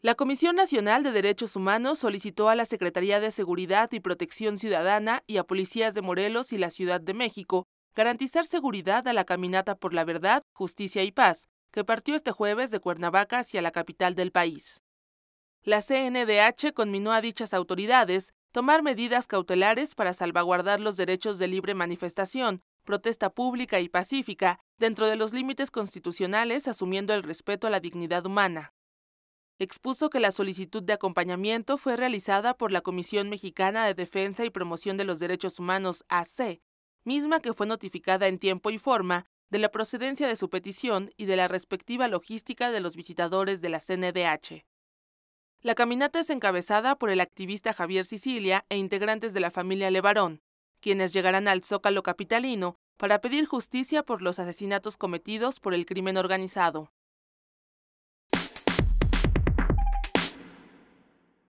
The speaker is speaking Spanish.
La Comisión Nacional de Derechos Humanos solicitó a la Secretaría de Seguridad y Protección Ciudadana y a policías de Morelos y la Ciudad de México garantizar seguridad a la caminata por la verdad, justicia y paz, que partió este jueves de Cuernavaca hacia la capital del país. La CNDH conminó a dichas autoridades tomar medidas cautelares para salvaguardar los derechos de libre manifestación, protesta pública y pacífica dentro de los límites constitucionales asumiendo el respeto a la dignidad humana expuso que la solicitud de acompañamiento fue realizada por la Comisión Mexicana de Defensa y Promoción de los Derechos Humanos, AC, e, misma que fue notificada en tiempo y forma de la procedencia de su petición y de la respectiva logística de los visitadores de la CNDH. La caminata es encabezada por el activista Javier Sicilia e integrantes de la familia Levarón, quienes llegarán al Zócalo Capitalino para pedir justicia por los asesinatos cometidos por el crimen organizado.